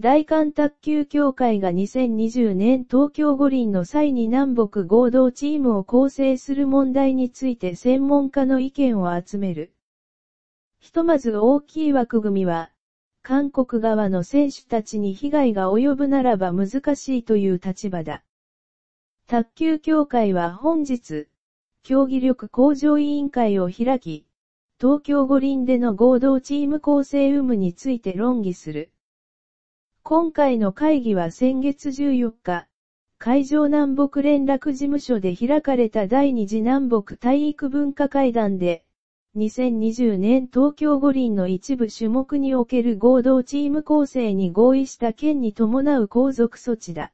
大韓卓球協会が2020年東京五輪の際に南北合同チームを構成する問題について専門家の意見を集める。ひとまず大きい枠組みは、韓国側の選手たちに被害が及ぶならば難しいという立場だ。卓球協会は本日、競技力向上委員会を開き、東京五輪での合同チーム構成有無について論議する。今回の会議は先月14日、海上南北連絡事務所で開かれた第二次南北体育文化会談で、2020年東京五輪の一部種目における合同チーム構成に合意した件に伴う後続措置だ。